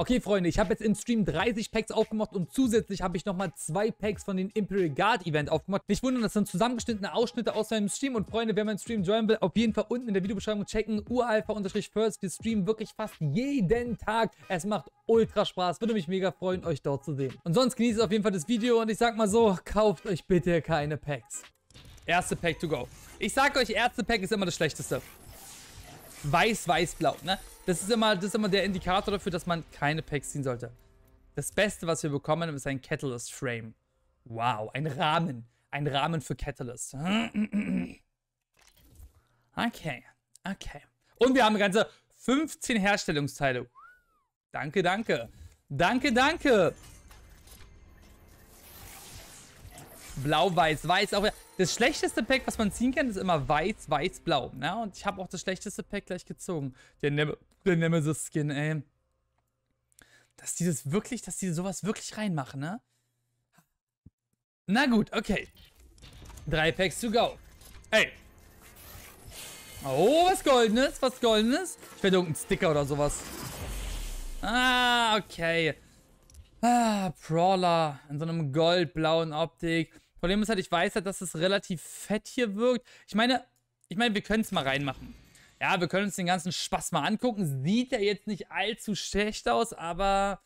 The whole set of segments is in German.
Okay, Freunde, ich habe jetzt im Stream 30 Packs aufgemacht und zusätzlich habe ich nochmal zwei Packs von den Imperial Guard Event aufgemacht. Nicht wundern, das sind zusammengeschnittene Ausschnitte aus meinem Stream und Freunde, wer meinen Stream joinen will, auf jeden Fall unten in der Videobeschreibung checken. Uralpha-First, wir streamen wirklich fast jeden Tag. Es macht ultra Spaß, würde mich mega freuen, euch dort zu sehen. Und sonst genießt auf jeden Fall das Video und ich sag mal so, kauft euch bitte keine Packs. Erste Pack to go. Ich sag euch, erste Pack ist immer das schlechteste weiß-weiß-blau. Ne? Das, ist immer, das ist immer der Indikator dafür, dass man keine Packs ziehen sollte. Das Beste, was wir bekommen ist ein Catalyst Frame. Wow, ein Rahmen. Ein Rahmen für Catalyst. Okay, okay. Und wir haben ganze 15 Herstellungsteile. Danke, danke. Danke, danke. Blau, Weiß, Weiß. Auch das schlechteste Pack, was man ziehen kann, ist immer Weiß, Weiß, Blau. Ne? Und ich habe auch das schlechteste Pack gleich gezogen. Der, Nem der Nemesis-Skin, ey. Dass die das wirklich, dass die sowas wirklich reinmachen, ne? Na gut, okay. Drei Packs to go. Ey. Oh, was Goldenes, was Goldenes. Ich werde irgendeinen Sticker oder sowas. Ah, okay. Ah, Prawler in so einem goldblauen Optik. Problem ist halt, ich weiß halt, dass es relativ fett hier wirkt. Ich meine, ich meine, wir können es mal reinmachen. Ja, wir können uns den ganzen Spaß mal angucken. Sieht ja jetzt nicht allzu schlecht aus, aber...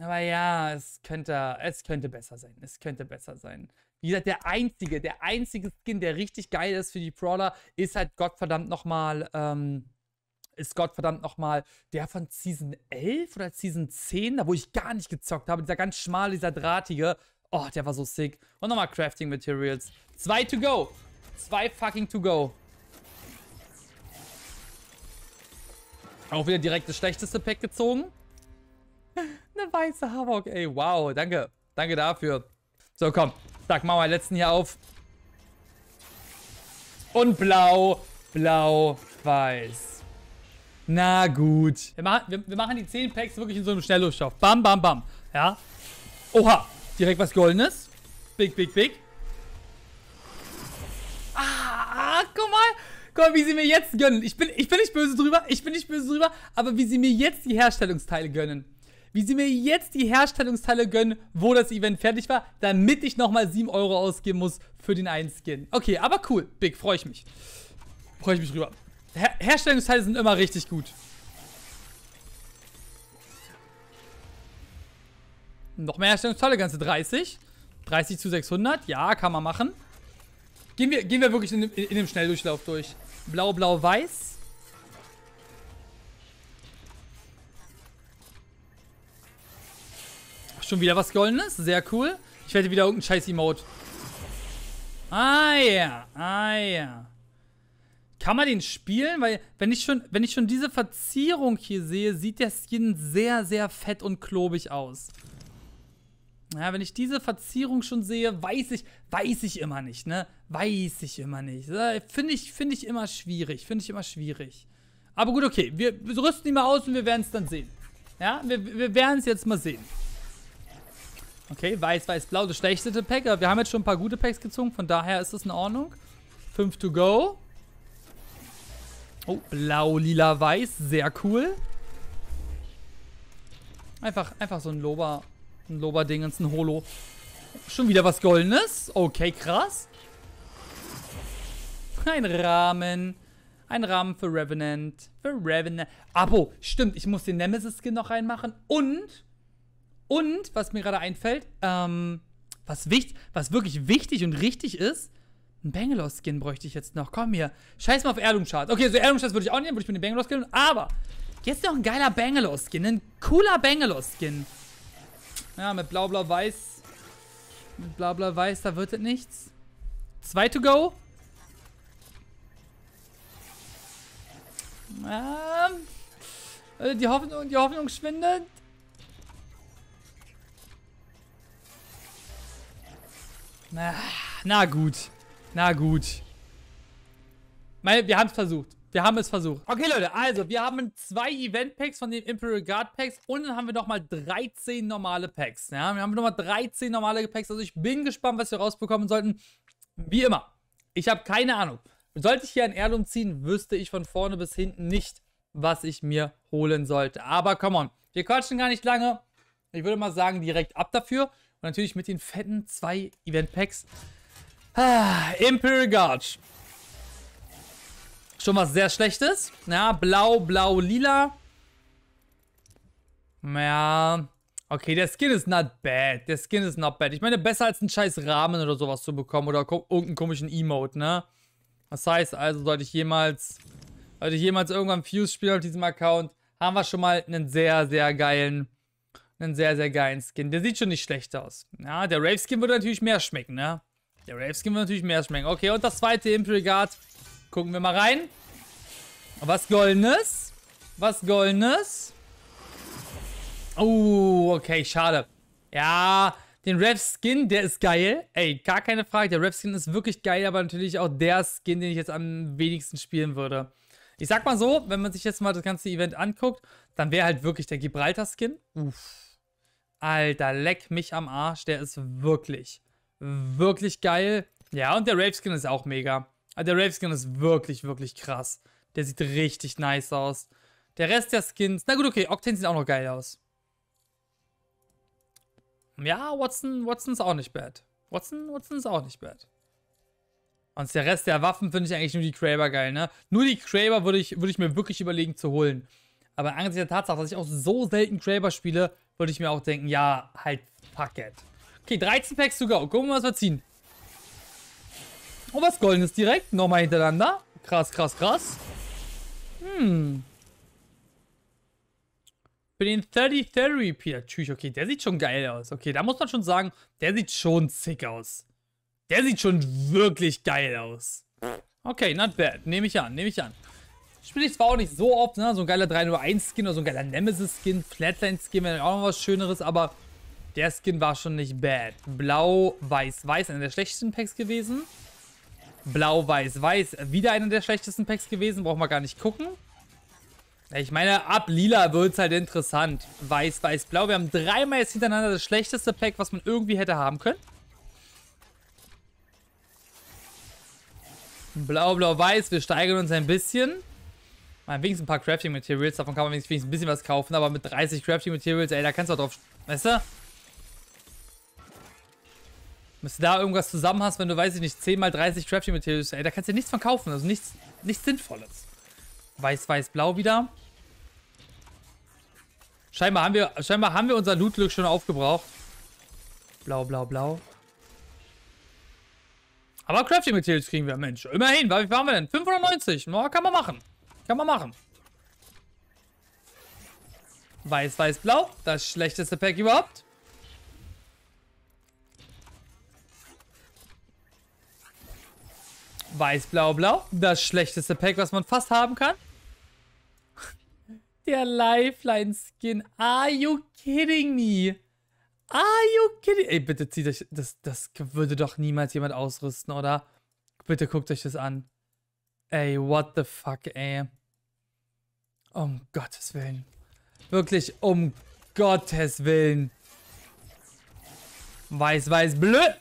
Aber ja, es könnte, es könnte besser sein. Es könnte besser sein. Wie gesagt, der einzige, der einzige Skin, der richtig geil ist für die Brawler, ist halt Gottverdammt nochmal, ähm, ist Gottverdammt nochmal der von Season 11 oder Season 10, da wo ich gar nicht gezockt habe. Dieser ganz schmale, dieser drahtige. Oh, der war so sick. Und nochmal Crafting Materials. Zwei to go. Zwei fucking to go. Auch wieder direkt das schlechteste Pack gezogen. Eine weiße Havok, ey. Wow, danke. Danke dafür. So, komm. Sag machen wir den letzten hier auf. Und blau, blau, weiß. Na gut. Wir machen, wir, wir machen die 10 Packs wirklich in so einem Schnelllostschauf. Bam, bam, bam. Ja. Oha. Direkt was Goldenes. Big, big, big. Ah, guck mal. Guck mal, wie sie mir jetzt gönnen. Ich bin, ich bin nicht böse drüber. Ich bin nicht böse drüber. Aber wie sie mir jetzt die Herstellungsteile gönnen. Wie sie mir jetzt die Herstellungsteile gönnen, wo das Event fertig war, damit ich nochmal 7 Euro ausgeben muss für den einen Skin. Okay, aber cool. Big, freue ich mich. Freue ich mich drüber. Her Herstellungsteile sind immer richtig gut. Noch mehr Herstellungsteile, ganze 30. 30 zu 600, ja, kann man machen. Gehen wir, gehen wir wirklich in, in, in dem Schnelldurchlauf durch. Blau, blau, weiß. Schon wieder was Goldenes, sehr cool. Ich werde wieder irgendein scheiß Emote. Ah ja, ah ja. Kann man den spielen? Weil, wenn ich schon, wenn ich schon diese Verzierung hier sehe, sieht der Skin sehr, sehr fett und klobig aus. Ja, wenn ich diese Verzierung schon sehe, weiß ich, weiß ich immer nicht, ne? Weiß ich immer nicht. Äh, finde ich, find ich immer schwierig, finde ich immer schwierig. Aber gut, okay, wir rüsten die mal aus und wir werden es dann sehen. Ja, wir, wir werden es jetzt mal sehen. Okay, weiß, weiß, blau, das schlechteste Pack. Aber Wir haben jetzt schon ein paar gute Packs gezogen, von daher ist das in Ordnung. 5 to go. Oh, blau, lila, weiß, sehr cool. Einfach, einfach so ein Lober ein Loberdingens, ein Holo. Schon wieder was Goldenes. Okay, krass. Ein Rahmen. Ein Rahmen für Revenant. Für Revenant. Abo, stimmt. Ich muss den Nemesis-Skin noch reinmachen. Und, und, was mir gerade einfällt, ähm, was, wichtig, was wirklich wichtig und richtig ist, ein Bangalore-Skin bräuchte ich jetzt noch. Komm hier. Scheiß mal auf Erdum-Charts. Okay, so Erdum-Charts würde ich auch nehmen, würde ich mit dem Bangalore-Skin. Aber jetzt noch ein geiler Bangalore-Skin. Ein cooler Bangalore-Skin. Ja, mit blau-blau-weiß. Mit blau-blau-weiß, da wird es nichts. Zwei to go. Ähm, äh, die, Hoffnung, die Hoffnung schwindet. Na, na gut. Na gut. wir haben es versucht. Wir haben es versucht. Okay, Leute, also wir haben zwei Event-Packs von den Imperial Guard-Packs und dann haben wir nochmal 13 normale Packs. Ja, wir haben nochmal 13 normale Packs. Also ich bin gespannt, was wir rausbekommen sollten. Wie immer, ich habe keine Ahnung. Sollte ich hier ein Erdum ziehen, wüsste ich von vorne bis hinten nicht, was ich mir holen sollte. Aber come on, wir quatschen gar nicht lange. Ich würde mal sagen, direkt ab dafür. Und natürlich mit den fetten zwei Event-Packs. Ah, Imperial Guard. Schon was sehr Schlechtes. Ja, blau, blau, lila. Ja. Okay, der Skin ist not bad. Der Skin ist not bad. Ich meine, besser als einen scheiß Rahmen oder sowas zu bekommen. Oder irgendeinen komischen Emote, ne? Das heißt also, sollte ich jemals... Sollte ich jemals irgendwann Fuse spielen auf diesem Account, haben wir schon mal einen sehr, sehr geilen... Einen sehr, sehr geilen Skin. Der sieht schon nicht schlecht aus. Ja, der Rave-Skin würde natürlich mehr schmecken, ne? Der Rave-Skin würde natürlich mehr schmecken. Okay, und das zweite Imperial Guard Gucken wir mal rein. Was Goldenes? Was Goldenes? Oh, okay, schade. Ja, den Rev-Skin, der ist geil. Ey, gar keine Frage. Der Rev-Skin ist wirklich geil, aber natürlich auch der Skin, den ich jetzt am wenigsten spielen würde. Ich sag mal so, wenn man sich jetzt mal das ganze Event anguckt, dann wäre halt wirklich der Gibraltar-Skin. Uff. Alter, leck mich am Arsch. Der ist wirklich, wirklich geil. Ja, und der Rave-Skin ist auch mega. Also der Rave-Skin ist wirklich, wirklich krass. Der sieht richtig nice aus. Der Rest der Skins... Na gut, okay, Octane sieht auch noch geil aus. Ja, Watson, Watson ist auch nicht bad. Watson, Watson ist auch nicht bad. Und der Rest der Waffen finde ich eigentlich nur die Kraber geil, ne? Nur die Kraber würde ich, würd ich mir wirklich überlegen zu holen. Aber angesichts der Tatsache, dass ich auch so selten Kraber spiele, würde ich mir auch denken, ja, halt, fuck it. Okay, 13 Packs to go. Gucken wir mal, was wir ziehen. Und oh, was Goldenes direkt. Nochmal hintereinander. Krass, krass, krass. Hm. Für den 30 Therapy. Natürlich, okay, der sieht schon geil aus. Okay, da muss man schon sagen, der sieht schon sick aus. Der sieht schon wirklich geil aus. Okay, not bad. Nehme ich an, nehme ich an. Spiele ich zwar auch nicht so oft, ne? So ein geiler 301-Skin oder so ein geiler Nemesis-Skin, Flatline-Skin wäre auch noch was Schöneres, aber der Skin war schon nicht bad. Blau, Weiß, Weiß, einer der schlechtesten Packs gewesen. Blau-Weiß-Weiß. Wieder einer der schlechtesten Packs gewesen. Brauchen wir gar nicht gucken. Ich meine, ab Lila wird es halt interessant. Weiß, Weiß, Blau. Wir haben dreimal jetzt hintereinander das schlechteste Pack, was man irgendwie hätte haben können. Blau, Blau, Weiß. Wir steigern uns ein bisschen. Mein wenigstens ein paar Crafting Materials. Davon kann man wenigstens ein bisschen was kaufen. Aber mit 30 Crafting Materials, ey, da kannst du auch drauf... Weißt du? Dass du da irgendwas zusammen hast, wenn du, weiß ich nicht, 10 mal 30 Crafting Materials, ey, da kannst du nichts von kaufen. Also nichts, nichts Sinnvolles. Weiß, weiß, blau wieder. Scheinbar haben wir, scheinbar haben wir unser Loot-Glück schon aufgebraucht. Blau, blau, blau. Aber Crafting Materials kriegen wir, Mensch. Immerhin, wie viel haben wir denn? 590. no, kann man machen. Kann man machen. Weiß, weiß, blau. Das schlechteste Pack überhaupt. Weiß-Blau-Blau. Das schlechteste Pack, was man fast haben kann. Der Lifeline-Skin. Are you kidding me? Are you kidding? me? Ey, bitte zieht euch... Das, das würde doch niemals jemand ausrüsten, oder? Bitte guckt euch das an. Ey, what the fuck, ey. Um Gottes Willen. Wirklich, um Gottes Willen. Weiß, weiß, blöd.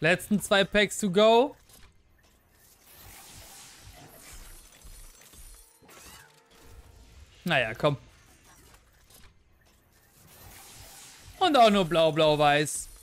Letzten zwei Packs to go. Naja, komm. Und auch nur blau-blau-weiß.